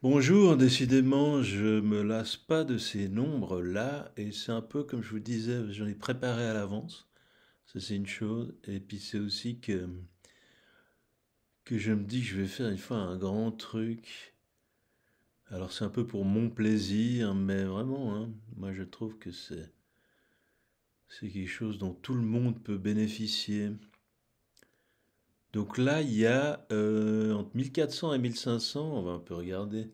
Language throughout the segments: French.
Bonjour, décidément, je me lasse pas de ces nombres-là, et c'est un peu comme je vous disais, j'en ai préparé à l'avance, ça c'est une chose, et puis c'est aussi que, que je me dis que je vais faire une fois un grand truc. Alors c'est un peu pour mon plaisir, mais vraiment, hein, moi je trouve que c'est, c'est quelque chose dont tout le monde peut bénéficier. Donc là, il y a euh, entre 1400 et 1500, on va un peu regarder.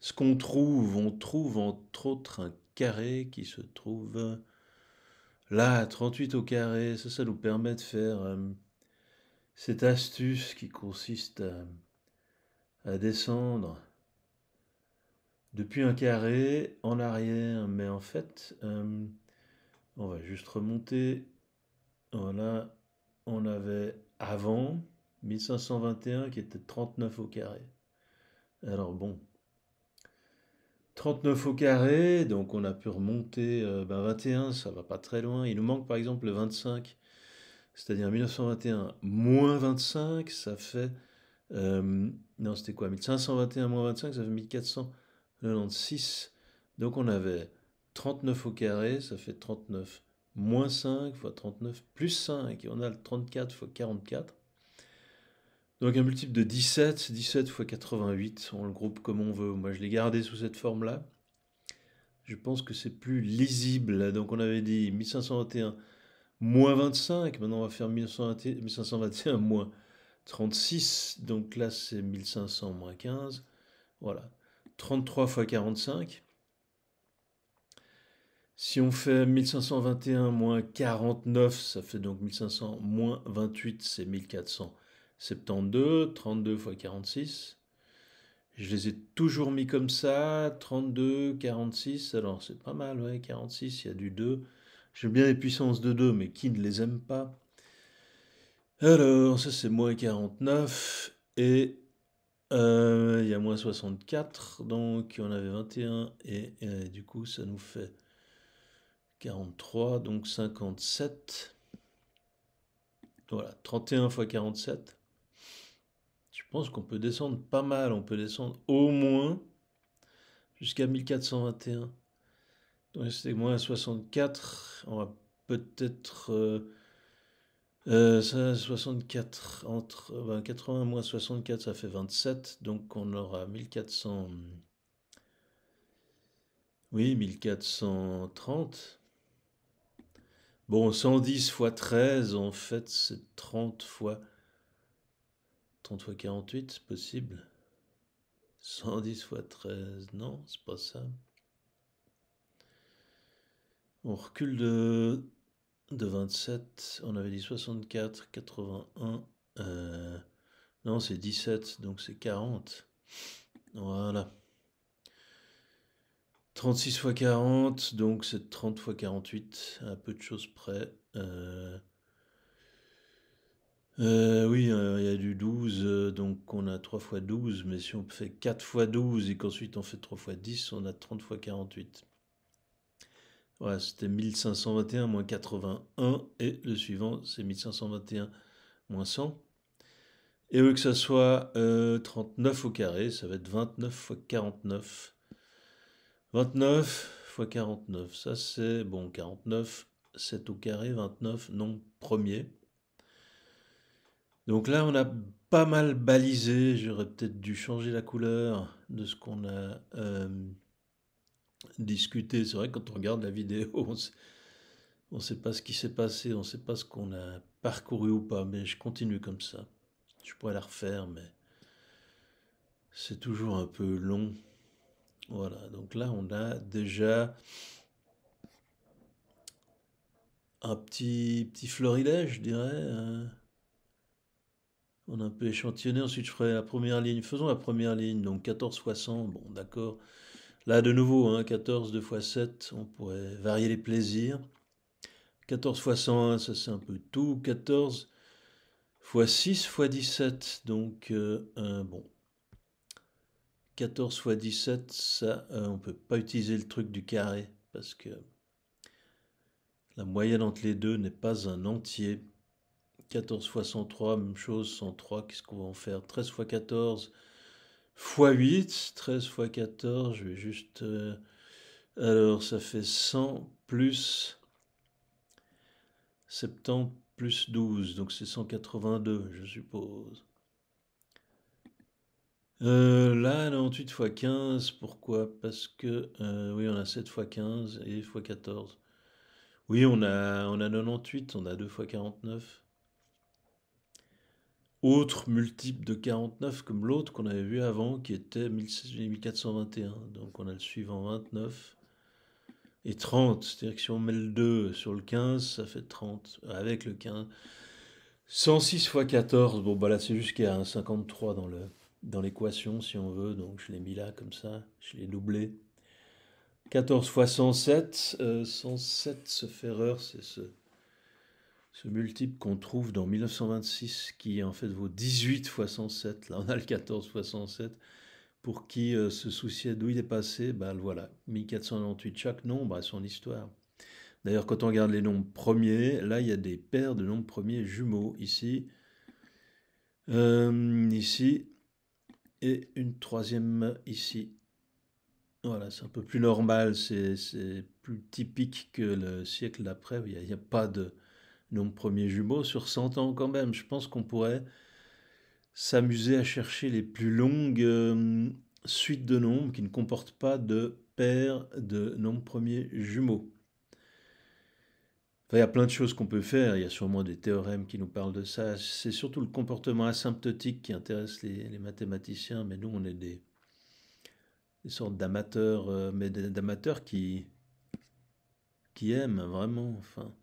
Ce qu'on trouve, on trouve entre autres un carré qui se trouve là, 38 au carré. Ça, ça nous permet de faire euh, cette astuce qui consiste à, descendre depuis un carré en arrière. Mais en fait, euh, on va juste remonter. Voilà, on avait avant 1521 qui était 39 au carré. Alors bon, 39 au carré, donc on a pu remonter 21, euh, ben ça va pas très loin. Il nous manque par exemple le 25, c'est-à-dire 1921 moins 25, ça fait... Euh, non, c'était quoi 1521 moins 25, ça fait 1496. Donc on avait 39 au carré, ça fait 39 moins 5 fois 39 plus 5, et on a le 34 fois 44. Donc un multiple de 17, 17 fois 88, on le groupe comme on veut. Moi je l'ai gardé sous cette forme-là. Je pense que c'est plus lisible. Donc on avait dit 1521 moins 25, maintenant on va faire 1521 moins 36, donc là c'est 1500 moins 15, voilà. 33 fois 45, si on fait 1521 moins 49, ça fait donc 1500 moins 28, c'est 1472. 32 fois 46. Je les ai toujours mis comme ça. 32, 46. Alors c'est pas mal, ouais. 46, il y a du 2. J'aime bien les puissances de 2, mais qui ne les aime pas Alors, ça c'est moins 49. Et euh, il y a moins 64. Donc on avait 21. et du coup, ça nous fait 43, donc 57. Voilà, 31 fois 47. Je pense qu'on peut descendre pas mal, on peut descendre au moins jusqu'à 1421. Donc c'était moins 64, on va peut-être... 64, euh, euh, entre 80 ben, moins 64, ça fait 27, donc on aura 1400... Oui, 1430. Bon, 110 x 13, en fait, c'est 30 fois... 30 48, c'est possible 110 x 13, non, c'est pas ça. On recule de, de 27, on avait dit 64, 81, euh, non c'est 17, donc c'est 40. Voilà. 36 x 40, donc c'est 30 x 48, un peu de choses près. Euh, euh, oui, euh, il y a du 12, donc on a 3 x 12, mais si on fait 4 x 12 et qu'ensuite on fait 3 x 10, on a 30 x 48. Voilà, c'était 1521 moins 81, et le suivant c'est 1521 moins 100. Et au que ça soit 39 au carré, ça va être 29 x 49. 29 x 49, ça c'est bon, 49, 7 au carré, 29, non premier. Donc là, on a pas mal balisé, j'aurais peut-être dû changer la couleur de ce qu'on a euh, discuté. C'est vrai, quand on regarde la vidéo, on ne sait pas ce qui s'est passé, on ne sait pas ce qu'on a parcouru ou pas, mais je continue comme ça. Je pourrais la refaire, mais c'est toujours un peu long. Voilà, donc là on a déjà un petit, petit florilège, je dirais. Hein. On a un peu échantillonné, ensuite je ferai la première ligne. Faisons la première ligne, donc 14 x 100, bon d'accord. Là de nouveau, hein, 14, 2 x 7, on pourrait varier les plaisirs. 14 x 101, ça c'est un peu tout. 14 x 6 x 17, donc euh, bon, 14 x 17, ça, euh, on ne peut pas utiliser le truc du carré parce que la moyenne entre les deux n'est pas un entier. 14 x 103, même chose, 103, qu'est-ce qu'on va en faire 13 x 14, x 8, 13 x 14, je vais juste... Euh, alors, ça fait 100 plus 70 plus 12, donc c'est 182, je suppose. Euh, là, 98 x 15, pourquoi Parce que, euh, oui, on a 7 x 15 et x 14. Oui, on a, on a 98, on a 2 x 49. Autre multiple de 49 comme l'autre qu'on avait vu avant qui était 1421. Donc on a le suivant 29 et 30. C'est-à-dire que si on met le 2 sur le 15, ça fait 30 avec le 15. 106 x 14, bon bah là c'est jusqu'à 53 hein, dans le dans l'équation, si on veut. Donc je l'ai mis là comme ça, je l'ai doublé. 14 fois 107, euh, 107, ce Ferreur, c'est ce, ce multiple qu'on trouve dans 1926 qui en fait vaut 18 fois 107. Là, on a le 14 fois 107. Pour qui euh, se souciait d'où il est passé, ben voilà, 1498, chaque nombre a son histoire. D'ailleurs, quand on regarde les nombres premiers, là, il y a des paires de nombres premiers jumeaux. Ici, euh, ici, et une troisième ici. Voilà, c'est un peu plus normal, c'est plus typique que le siècle d'après. Il n'y a, pas de nombres premiers jumeaux sur 100 ans quand même. Je pense qu'on pourrait s'amuser à chercher les plus longues euh, suites de nombres qui ne comportent pas de paires de nombres premiers jumeaux il y a plein de choses qu'on peut faire, il y a sûrement des théorèmes qui nous parlent de ça. C'est surtout le comportement asymptotique qui intéresse les, mathématiciens, mais nous, on est des, sortes d'amateurs, euh, mais d'amateurs qui, qui aiment vraiment. Enfin,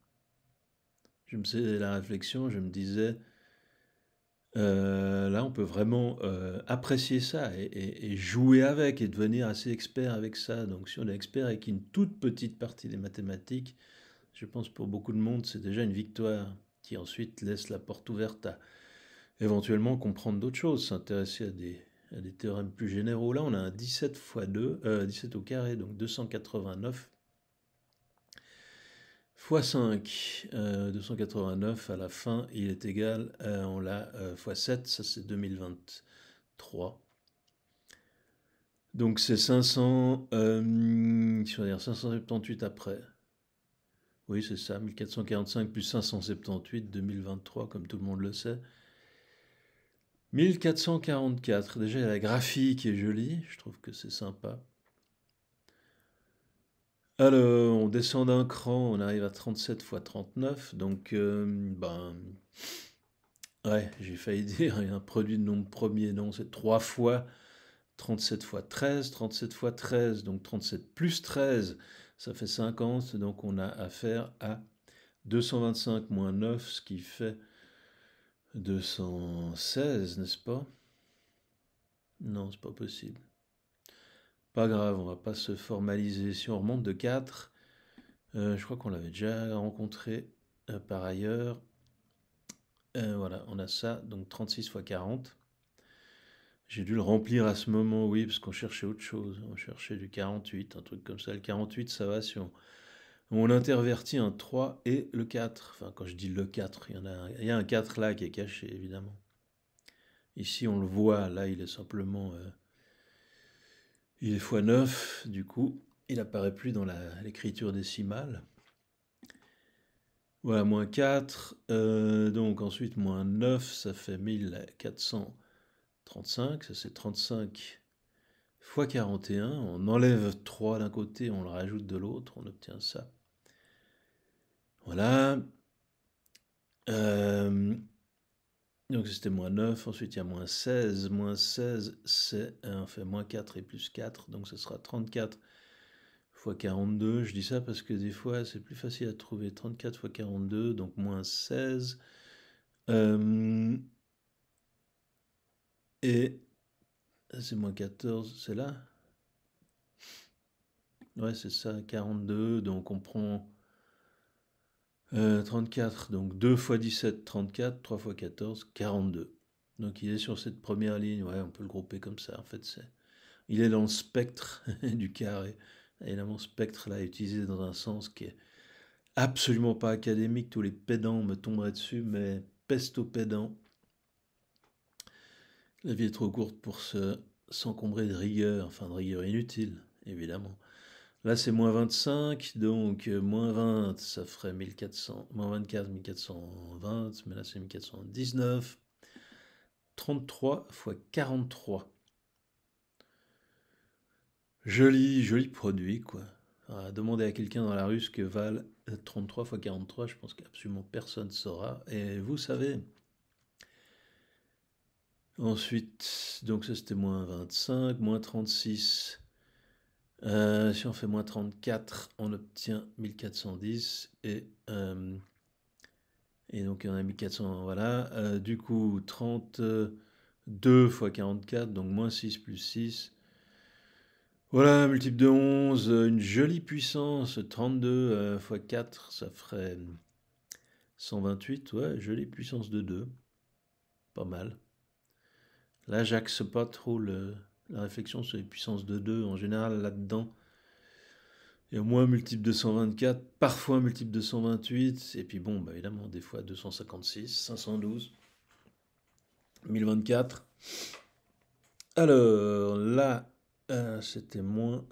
je me faisais la réflexion, je me disais, euh, là, on peut vraiment euh, apprécier ça et, jouer avec et devenir assez expert avec ça. Donc, si on est expert avec une toute petite partie des mathématiques, je pense pour beaucoup de monde, c'est déjà une victoire qui ensuite laisse la porte ouverte à éventuellement comprendre d'autres choses, s'intéresser à des, théorèmes plus généraux. Là, on a un 17 fois 2, 17 euh, au carré, donc 289 fois 5, 289 euh, à la fin, il est égal, euh, on l'a x 7, ça c'est 2023. Donc c'est 500, 578 après. Oui, c'est ça, 1445 plus 578, 2023, comme tout le monde le sait. 1444, déjà il y a la graphie qui est jolie, je trouve que c'est sympa. Alors, on descend d'un cran, on arrive à 37 x 39, donc, euh, ben, ouais, j'ai failli dire, il y a un produit de nombre premier, non, c'est 3 fois 37 x 13, 37 x 13, donc 37 plus 13, ça fait 50, donc on a affaire à 225 moins 9, ce qui fait 216, n'est-ce pas Non, c'est pas possible. Pas grave, on va pas se formaliser. Si on remonte de 4, euh, je crois qu'on l'avait déjà rencontré euh, par ailleurs. Euh, voilà, on a ça, donc 36 fois 40. J'ai dû le remplir à ce moment, oui, parce qu'on cherchait autre chose. On cherchait du 48, un truc comme ça. Le 48, ça va si on, on intervertit un 3 et le 4. Enfin, quand je dis le 4, il y, en a, un, il y un 4 là qui est caché, évidemment. Ici, on le voit, là, il est simplement... Euh, il est x9, du coup, il apparaît plus dans l'écriture décimale. Voilà, moins 4, euh, donc ensuite moins 9, ça fait 1400. 35, ça c'est 35 fois 41, on enlève 3 d'un côté, on le rajoute de l'autre, on obtient ça. Voilà. Euh, donc c'était moins 9, ensuite il y a moins 16, moins 16 c'est, on fait moins 4 et plus 4, donc ce sera 34 fois 42, je dis ça parce que des fois c'est plus facile à trouver, 34 fois 42, donc moins 16. Euh, et c'est moins 14, c'est là Ouais, c'est ça, 42. Donc on prend 34. Euh, donc 2 fois 17, 34. 3 fois 14, 42. Donc il est sur cette première ligne. Ouais, on peut le grouper comme ça. En fait, c'est il est dans le spectre du carré. Et là, mon spectre là, est utilisé dans un sens qui est absolument pas académique. Tous les pédants me tomberaient dessus, mais peste aux pédant. La vie est trop courte pour se s'encombrer de rigueur, enfin de rigueur inutile, évidemment. Là, c'est moins 25, donc euh, moins 20, ça ferait moins 24, 1420, mais là, c'est 1419. 33 x 43. Joli, joli produit, quoi. À à quelqu'un dans la rue ce que valent 33 x 43, je pense qu'absolument personne ne saura. Et vous savez, Ensuite, donc ça c'était moins 25, moins 36. Euh, si on fait moins 34, on obtient 1410. Et, euh, et donc il y en a 1400, voilà. Euh, du coup, 32 fois 44, donc moins 6 plus 6. Voilà, multiple de 11, une jolie puissance, 32 fois 4, ça ferait 128, ouais, jolie puissance de 2, pas mal. Là, j'axe pas trop la réflexion sur les puissances de 2 en général là-dedans. Il y a moins un multiple 224, parfois un multiple de 228, et puis bon, bah évidemment, des fois 256, 512, 1024. Alors là, euh, c'était moins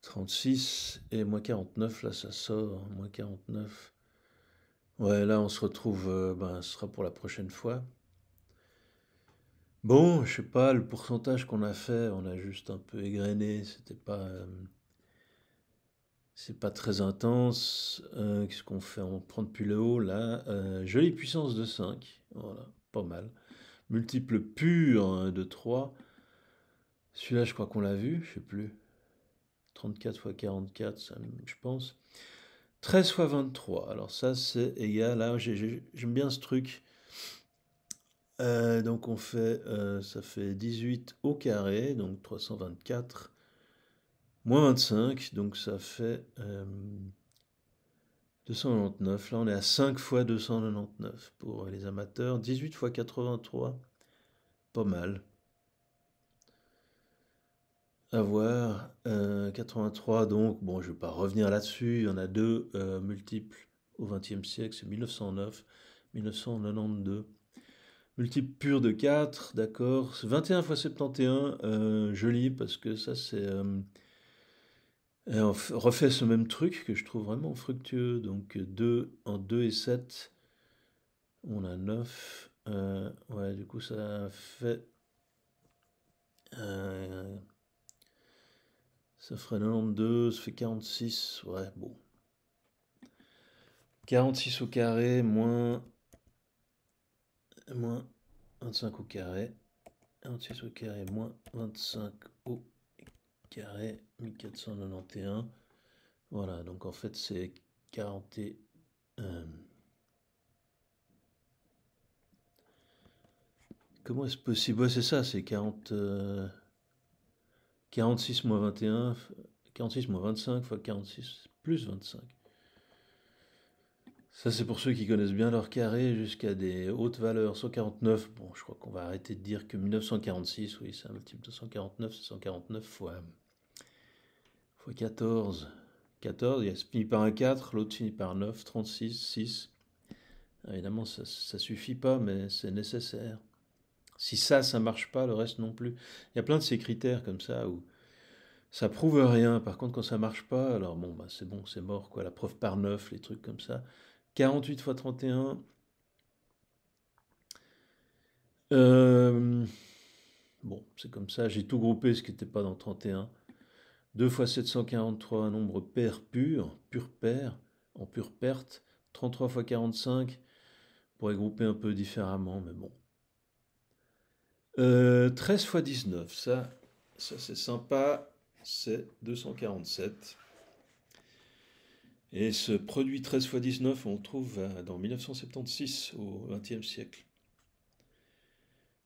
36 et moins 49, là ça sort, moins 49. Ouais, là on se retrouve, euh, ben, ce sera pour la prochaine fois. Bon, je sais pas, le pourcentage qu'on a fait, on a juste un peu égrené, c'était pas. Euh, c'est pas très intense. Euh, qu'est-ce qu'on fait On prend depuis le haut, là. Euh, jolie puissance de 5. Voilà, pas mal. Multiple pur hein, de 3. Celui-là, je crois qu'on l'a vu, je sais plus. 34 x 44, ça, je pense. 13 x 23. Alors ça, c'est égal à... J'aime bien ce truc. Euh, donc on fait, euh, ça fait 18 au carré, donc 324 moins 25, donc ça fait 299. Euh, Là on est à 5 fois 299 pour les amateurs, 18 fois 83, pas mal. Avoir voir, 83 donc, bon je ne vais pas revenir là-dessus, il y en a deux multiples au XXe siècle, c'est 1909, 1992. Multiple pur de 4, d'accord. 21 x 71, joli, parce que ça, c'est... Euh, euh, on refait ce même truc que je trouve vraiment fructueux. Donc 2 en 2 et 7, on a 9. Euh, ouais, du coup, ça fait... ça ferait 92, ça fait 46, ouais, bon. 46 au carré, moins moins 25 au carré, 26 au carré, moins 25 au carré, 1491. Voilà, donc en fait c'est 40 et, euh, Comment est-ce possible C'est ça, c'est 40... 46 euh, moins 21, 46 moins 25 fois 46 plus 25. Ça, c'est pour ceux qui connaissent bien leur carré jusqu'à des hautes valeurs. 149, bon, je crois qu'on va arrêter de dire que 1946, oui, c'est un multiple de 149, c'est 149 fois, fois 14. 14, il finit par un 4, l'autre finit par 9, 36, 6. Évidemment, ça ne suffit pas, mais c'est nécessaire. Si ça, ça ne marche pas, le reste non plus. Il y a plein de ces critères comme ça où ça prouve rien. Par contre, quand ça ne marche pas, alors bon, bah, c'est bon, c'est mort, quoi. La preuve par 9, les trucs comme ça. 48 x 31. bon, c'est comme ça. J'ai tout groupé ce qui n'était pas dans 31. 2 x 743, un nombre pair pur, pur pair, en pure perte. 33 x 45, on pourrait grouper un peu différemment, mais bon. 13 x 19, ça, ça c'est sympa, c'est 247. Et ce produit 13 x 19, on trouve euh, dans 1976 au XXe siècle.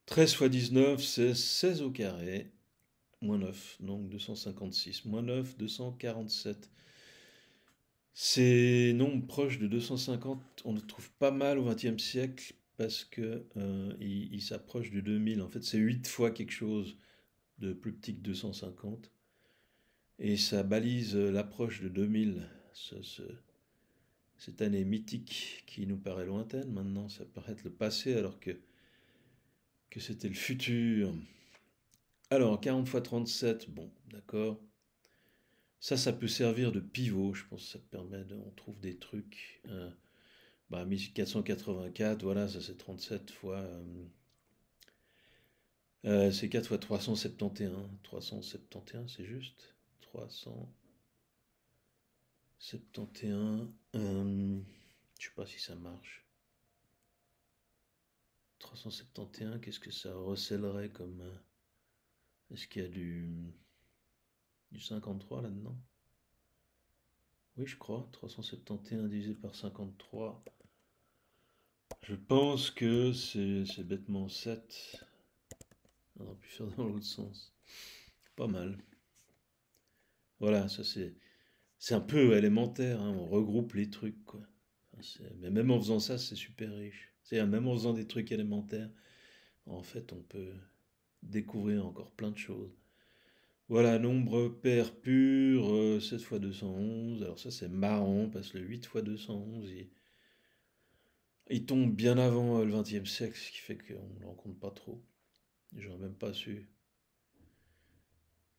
13 x 19, c'est 16 au carré, moins 9, donc 256, moins 9, 247. Ces nombres proches de 250, on le trouve pas mal au XXe siècle parce que s'approchent euh, il, s'approche 2000. En fait, c'est 8 fois quelque chose de plus petit que 250. Et ça balise euh, l'approche de 2000 cette année mythique qui nous paraît lointaine maintenant, ça paraît être le passé alors que, que c'était le futur. Alors, 40 x 37, bon, d'accord. Ça, ça peut servir de pivot, je pense ça permet de, on trouve des trucs. 484 hein. bah, voilà, ça c'est 37 fois... Euh, euh, c'est 4 fois 371. 371, c'est juste 300. 71. Euh, je sais pas si ça marche. 371, qu'est-ce que ça recèlerait comme. Euh, est-ce qu'il y a du. du 53 là-dedans Oui, je crois. 371 divisé par 53. Je pense que c'est bêtement 7. On aurait pu faire dans l'autre sens. Pas mal. Voilà, ça c'est c'est un peu élémentaire, hein, on regroupe les trucs, quoi. mais même en faisant ça, c'est super riche. cest même en faisant des trucs élémentaires, en fait, on peut découvrir encore plein de choses. Voilà, nombre pair pur, 7 euh, fois 211. Alors ça, c'est marrant, parce que le 8 x 211, il, tombe bien avant euh, le XXe siècle, ce qui fait qu'on ne le rencontre pas trop. J'aurais même pas su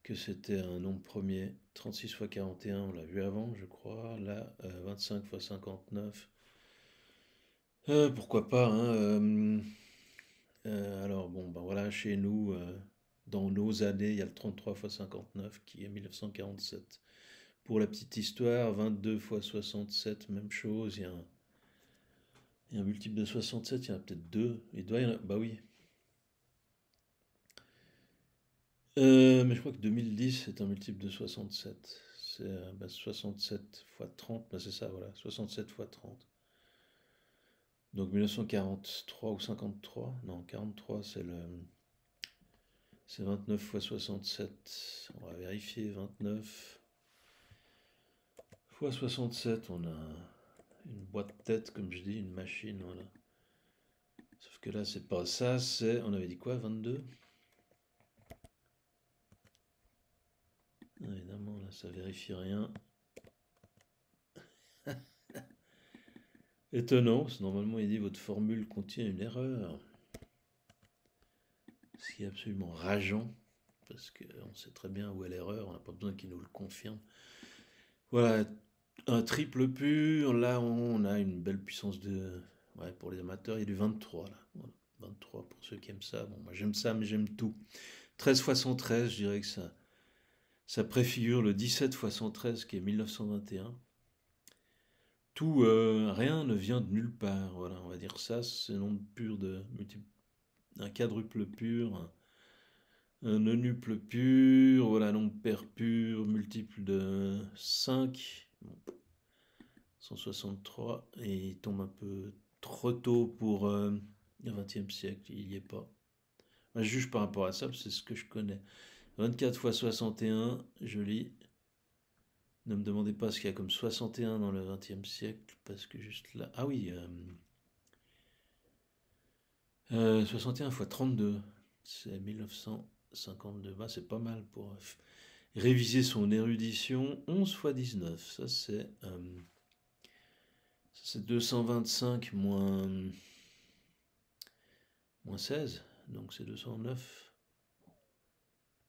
que c'était un nombre premier. 36 x 41, on l'a vu avant, je crois. Là, 25 x 59. pourquoi pas hein, euh, euh, Alors, bon, ben voilà, chez nous, euh, dans nos années, il y a le 33 x 59 qui est 1947. Pour la petite histoire, 22 x 67, même chose. Il y a un, multiple de 67, il y en a peut-être deux. Il doit y en Bah oui, Euh, mais je crois que 2010 est un multiple de 67. C'est 67 x 30, c'est ça, voilà, 67 x 30. Donc 1943 ou 53, non, 43 c'est le. C'est 29 x 67, on va vérifier, 29 x 67, on a une boîte tête, comme je dis, une machine, voilà. Sauf que là, c'est pas ça, c'est. On avait dit quoi 22 Évidemment, là, ça vérifie rien. Étonnant, normalement, il dit votre formule contient une erreur. Ce qui est absolument rageant, parce qu'on sait très bien où est l'erreur, on n'a pas besoin qu'il nous le confirme. Voilà, un triple pur, là on a une belle puissance de... pour les amateurs, il y a du 23 là. 23 pour ceux qui aiment ça. Bon, moi j'aime ça, mais j'aime tout. 13 x 113, je dirais que ça ça préfigure le 17 x 113 qui est 1921. Tout, euh, rien ne vient de nulle part. Voilà, on va dire ça, c'est un nombre pur de un quadruple pur, un, nonuple pur, voilà, nombre pair pur, multiple de 5, 163, et il tombe un peu trop tôt pour euh, le XXe siècle, il n'y est pas. je juge par rapport à ça, c'est ce que je connais. 24 x 61, je lis. Ne me demandez pas ce qu'il y a comme 61 dans le XXe siècle, parce que juste là. Ah oui. 61 x 32, c'est 1952. Bah, c'est pas mal pour euh, réviser son érudition. 11 x 19, ça c'est. Euh, c'est 225 moins 16, donc c'est 209.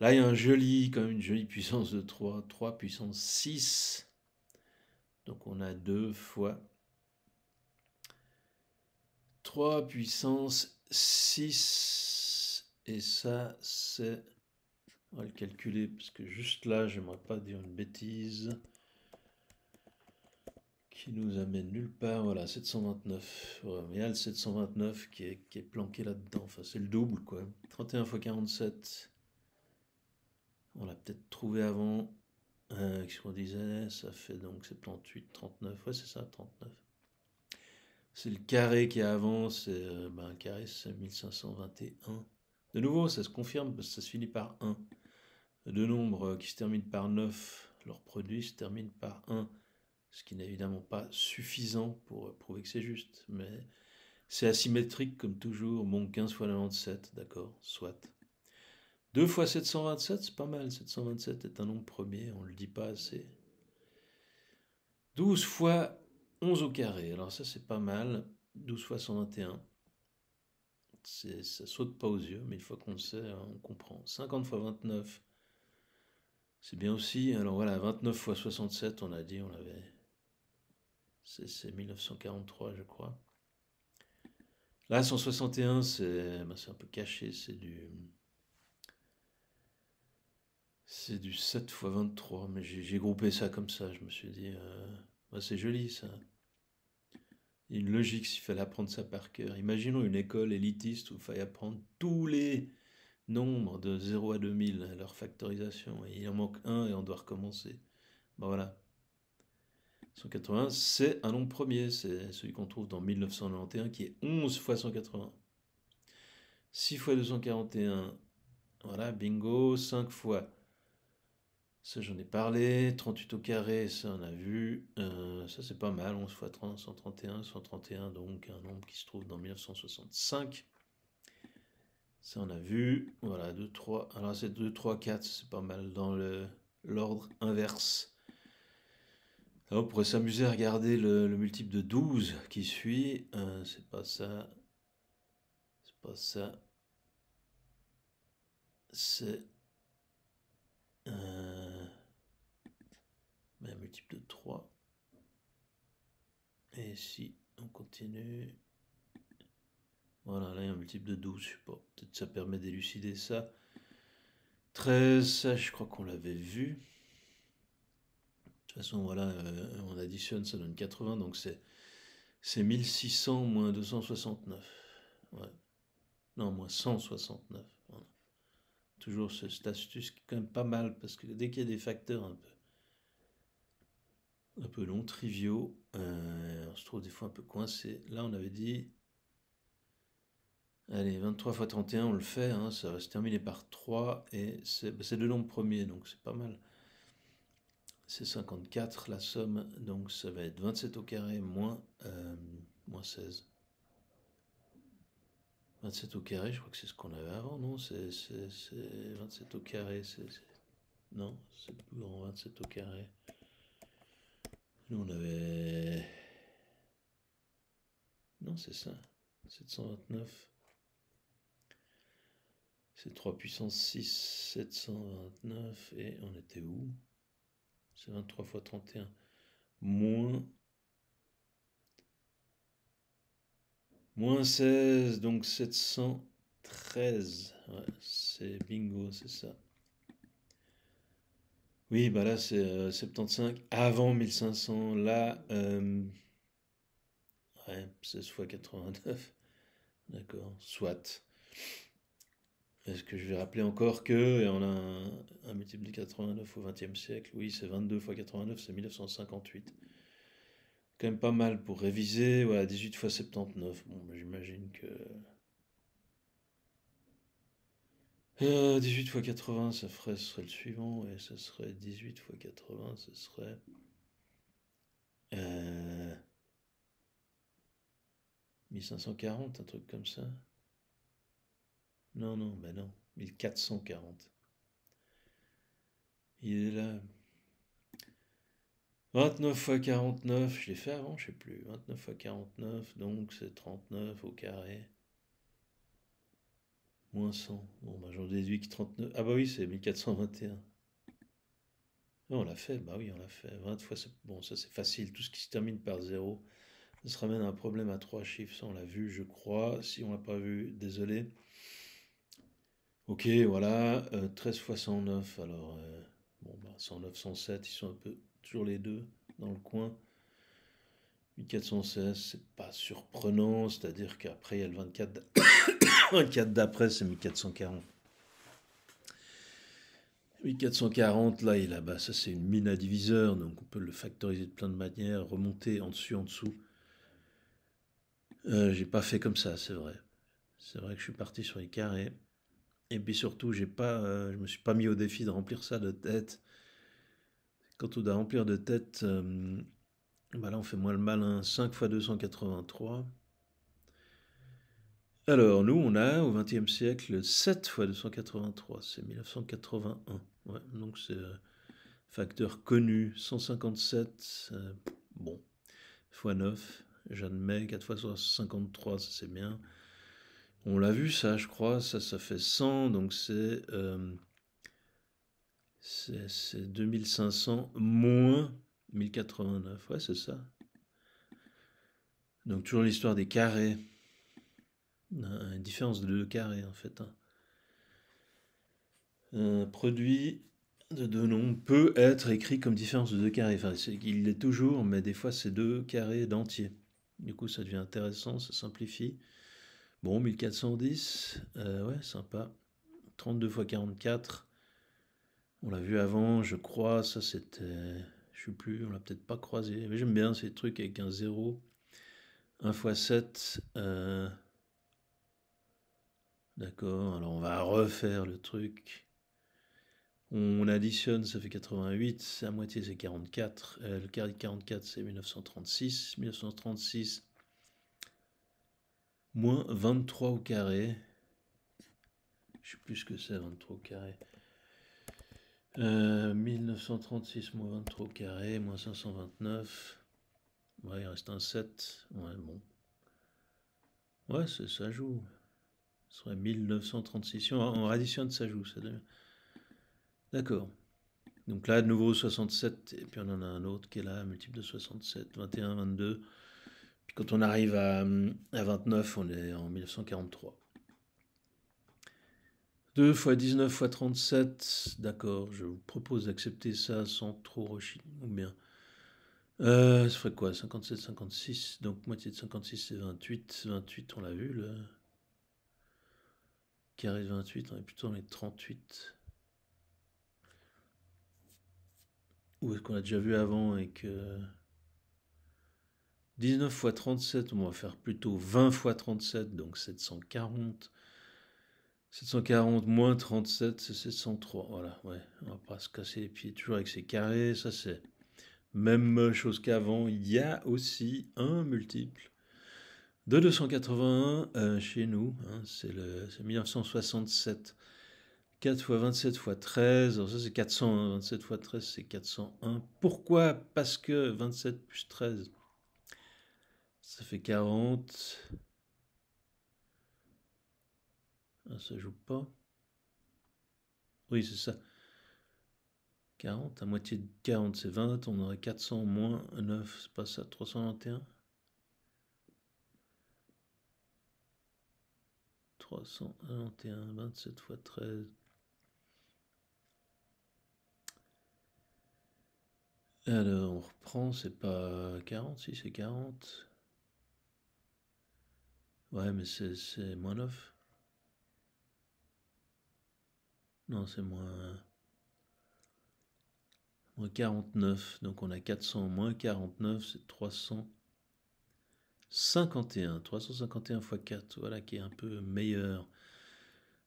Là, il y a un joli, quand même une jolie puissance de 3, 3 puissance 6. Donc on a 2 fois 3 puissance 6. Et ça, c'est... On va le calculer parce que juste là, j'aimerais pas dire une bêtise qui nous amène nulle part. Voilà, 729. mais il y a le 729 qui est, planqué là-dedans. Enfin, c'est le double, quoi. 31 x 47. On l'a peut-être trouvé avant. Euh, Qu'est-ce qu'on disait Ça fait donc 78, 39. Ouais, c'est ça, 39. C'est le carré qui est avant. C'est euh, ben, carré, c'est 1521. De nouveau, ça se confirme parce que ça se finit par 1. Deux nombres euh, qui se terminent par 9, leur produit se termine par 1. Ce qui n'est évidemment pas suffisant pour euh, prouver que c'est juste. Mais c'est asymétrique comme toujours. Bon, 15 fois 97, d'accord, soit. 2 fois 727, c'est pas mal. 727 est un nombre premier, on ne le dit pas assez. 12 fois 11 au carré, alors ça c'est pas mal. 12 fois 121, ça saute pas aux yeux, mais une fois qu'on le sait, hein, on comprend. 50 fois 29, c'est bien aussi. Alors voilà, 29 fois 67, on a dit, on l'avait. C'est 1943, je crois. Là, 161, ben, c'est un peu caché, c'est du c'est du 7 x 23, mais j'ai groupé ça comme ça. Je me suis dit, euh, bah, c'est joli ça. Il y a une logique s'il fallait apprendre ça par cœur. Imaginons une école élitiste où il fallait apprendre tous les nombres de 0 à 2000, leur factorisation. il en manque un et on doit recommencer. bon bah, voilà. 180, c'est un nombre premier, c'est celui qu'on trouve dans 1991 qui est 11 x 180. 6 x 241, voilà, bingo, 5 fois ça, j'en ai parlé. 38 au carré, ça, on a vu. Euh, ça, c'est pas mal. 11 x 30, 131. 131, donc un nombre qui se trouve dans 1965. Ça, on a vu. Voilà, 2, 3. Alors, c'est 2, 3, 4. C'est pas mal dans l'ordre inverse. alors on pourrait s'amuser à regarder le, multiple de 12 qui suit. Euh, c'est pas ça. C'est pas ça. C'est. Euh, multiple de 3. Et si on continue... Voilà, là il y a un multiple de 12, je Peut-être ça permet d'élucider ça. 13, ça je crois qu'on l'avait vu. De toute façon, voilà, euh, on additionne, ça donne 80, donc c'est... 1600 moins 269. Non, moins 169. Toujours cette astuce qui est quand même pas mal, parce que dès qu'il y a des facteurs un peu un peu long, triviaux. Euh, on se trouve des fois un peu coincé. Là, on avait dit. Allez, 23 x 31, on le fait. Hein, ça va se terminer par 3. Et c'est bah, le nombre premier, donc c'est pas mal. C'est 54 la somme, donc ça va être 27 au carré moins, 16. Euh, 27 au carré, je crois que c'est ce qu'on avait avant, non C'est 27 au carré, Non, c'est plus grand, 27 au carré. Nous, on avait. Non, c'est ça. 729. C'est 3 puissance 6, 729. Et on était où C'est 23 fois 31. Moins. Moins 16, donc 713. Ouais, c'est bingo, c'est ça. Oui, bah là, c'est 75 euh, avant 1500. Là, euh, ouais, 16 fois 89. D'accord, soit. Est-ce que je vais rappeler encore que, et on a un, multiple de 89 au 20e siècle, oui, c'est 22 x 89, c'est 1958. Quand même pas mal pour réviser, voilà, 18 x 79. Bon, j'imagine que 18 x 80, ça ferait, ce serait le suivant, et ça serait 18 x 80, ce serait. 1540, euh, un truc comme ça. Non, non, ben non, 1440. Il est là. 29 x 49, je l'ai fait avant, je sais plus. 29 x 49, donc c'est 39 au carré. Moins 100. Bon, bah, j'en déduis que 39. Ah, bah oui, c'est 1421. Ah, on l'a fait, bah oui, on l'a fait. 20 fois, bon, ça c'est facile. Tout ce qui se termine par 0, ça se ramène à un problème à 3 chiffres. Ça, on l'a vu, je crois. Si on l'a pas vu, désolé. Ok, voilà. 13 euh, fois 109. Alors, euh, bon, bah, 109, 107, ils sont un peu toujours les deux dans le coin. 1416, c'est pas surprenant. C'est-à-dire qu'après, il y a le 24. 4 d'après, c'est 1440. 1440, là et là-bas, ça c'est une mine à diviseur, donc on peut le factoriser de plein de manières, remonter en dessus, en dessous. Je euh, j'ai pas fait comme ça, c'est vrai. C'est vrai que je suis parti sur les carrés. Et puis surtout, j'ai pas, euh, je me suis pas mis au défi de remplir ça de tête. Quand on doit remplir de tête, euh, bah là on fait moins le malin. 5 x 283. Alors, nous, on a au XXe siècle 7 fois 283, c'est 1981. donc c'est euh, facteur connu, 157, euh, bon, fois 9, j'admets, 4 fois 53, ça c'est bien. On l'a vu ça, je crois, ça, ça fait 100, donc c'est 2500 euh, moins 1089, ouais, c'est ça. Donc toujours l'histoire des carrés une euh, différence de 2 carrés en fait. Hein. Un produit de deux nombres peut être écrit comme différence de 2 carrés. Enfin, il l'est toujours, mais des fois c'est 2 carrés d'entier. Du coup, ça devient intéressant, ça simplifie. Bon, 1410, euh, ouais, sympa. 32 x 44, on l'a vu avant, je crois, ça c'était... Je sais plus, on l'a peut-être pas croisé. Mais j'aime bien ces trucs avec un 0. 1 x 7, euh, D'accord, alors on va refaire le truc. On additionne, ça fait 88, à moitié c'est 44. Euh, le carré de 44 c'est 1936. 1936 moins 23 au carré. Je sais plus que c'est 23 au carré. 1936 euh, moins 23 au carré, moins 529. Ouais, il reste un 7. Ouais, bon. Ouais, ça joue. Ce serait 1936. Si on, on additionne, ça joue. D'accord. Donc là, de nouveau 67, et puis on en a un autre qui est là, multiple de 67, 21, 22. Puis quand on arrive à, 29, on est en 1943. 2 x 19 x 37, d'accord, je vous propose d'accepter ça sans trop rechigner. Ou bien, euh, ça ferait quoi 57, 56, donc moitié de 56 c'est 28. 28, on l'a vu, là. Carré de 28, on est plutôt dans les 38. Ou est-ce qu'on a déjà vu avant et que... 19 x 37, on va faire plutôt 20 fois 37, donc 740. 740 moins 37, c'est 703. Voilà, ouais. On va pas se casser les pieds toujours avec ces carrés. Ça, c'est même chose qu'avant. Il y a aussi un multiple de 281 euh, chez nous, hein, c'est 1967. 4 x 27 x 13, alors ça c'est 400, 27 x 13 c'est 401. Pourquoi Parce que 27 plus 13, ça fait 40. ça ah, ça joue pas. Oui, c'est ça. 40, à moitié de 40 c'est 20, on aurait 400 moins 9, c'est pas ça, 321 321, 27 x 13. Alors, on reprend, c'est pas 40, si c'est 40. Ouais, mais c'est moins 9. Non, c'est moins, moins 49. Donc on a 400 moins 49, c'est 300. 51, 351 x 4, voilà qui est un peu meilleur.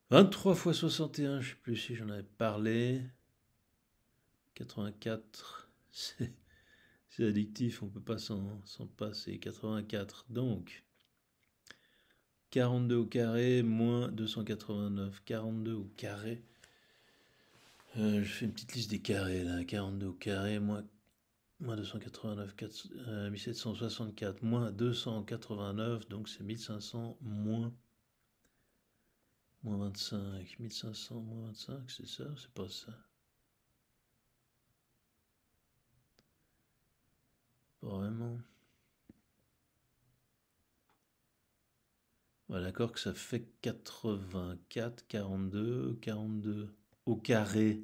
23 x 61, je ne sais plus si j'en avais parlé. 84, c'est addictif, on ne peut pas s'en passer. 84, donc 42 au carré moins 289. 42 au carré. Euh, je fais une petite liste des carrés là. 42 au carré moins moins 289, 4, 1764, moins 289, donc c'est 1500 moins, 25, 1500 moins 25, c'est ça, c'est pas ça. Pas vraiment. Voilà, d'accord que ça fait 84, 42, 42 au carré.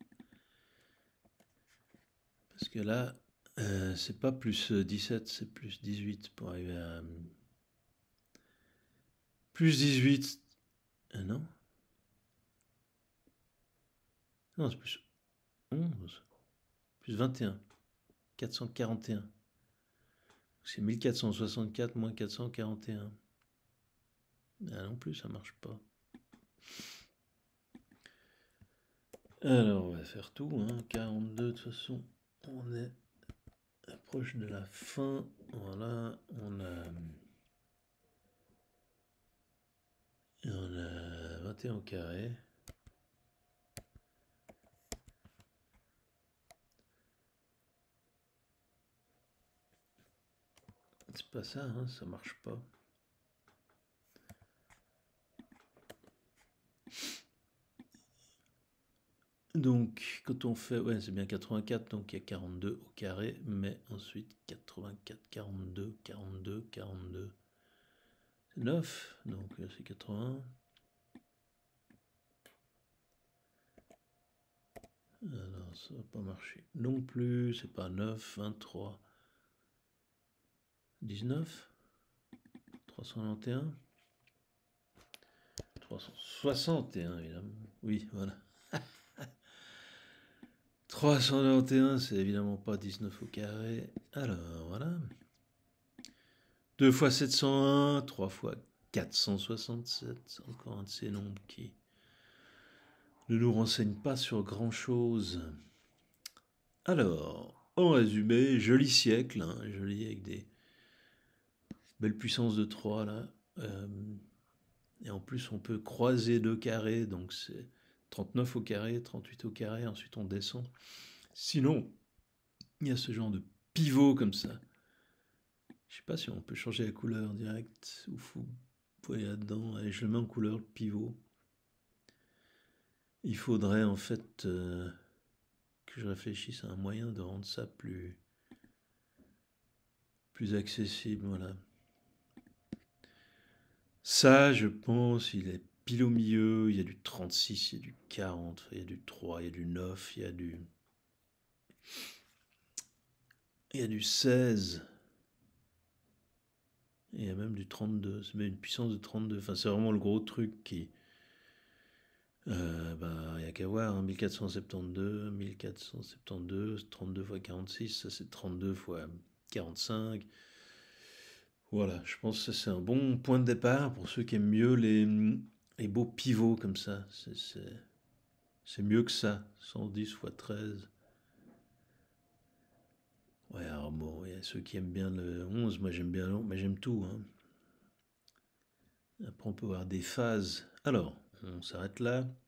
Parce que là, euh, c'est pas plus 17, euh, c'est plus 18 pour arriver à. Euh, plus 18. Euh, non Non, c'est plus 11. Plus 21. 441. C'est 1464 moins 441. Ah non plus, ça marche pas. Alors, on va faire tout. Hein. 42 de toute façon on est proche de la fin. Voilà, on a, on a 21 carré. C'est pas ça, hein, ça marche pas. Donc, quand on fait, ouais, c'est bien 84, donc il y a 42 au carré, mais ensuite 84, 42, 42, 42, c'est 9, donc euh, c'est 80. Alors, ça va pas marcher non plus, c'est pas 9, 23, 19, 321, 361 évidemment, oui, voilà. 391, c'est évidemment pas 19 au carré. Alors, voilà. 2 fois 701, 3 fois 467, encore un de ces nombres qui ne nous renseigne pas sur grand-chose. Alors, en résumé, joli siècle, hein, joli avec des belles puissances de 3 là. Euh, et en plus, on peut croiser 2 carrés, donc c'est 39 au carré, 38 au carré, ensuite on descend. Sinon, il y a ce genre de pivot comme ça. Je sais pas si on peut changer la couleur direct ou faut voyez là-dedans. je le mets en couleur le pivot. Il faudrait en fait euh, que je réfléchisse à un moyen de rendre ça plus plus accessible, voilà. Ça, je pense, il est au milieu, il y a du 36, il y a du 40, il y a du 3, il y a du 9, il y a du. Il y a du 16. Il y a même du 32. C'est une puissance de 32. c'est vraiment le gros truc qui. Euh, bah, il n'y a qu'à voir, 1472, 1472, 32 x 46, ça c'est 32 x 45. Voilà, je pense que c'est un bon point de départ pour ceux qui aiment mieux les, les beaux pivots comme ça. C'est mieux que ça. 110 x 13. Ouais, alors bon, il ceux qui aiment bien le 11. Moi, j'aime bien mais j'aime tout. Hein. Après, on peut voir des phases. Alors, on s'arrête là.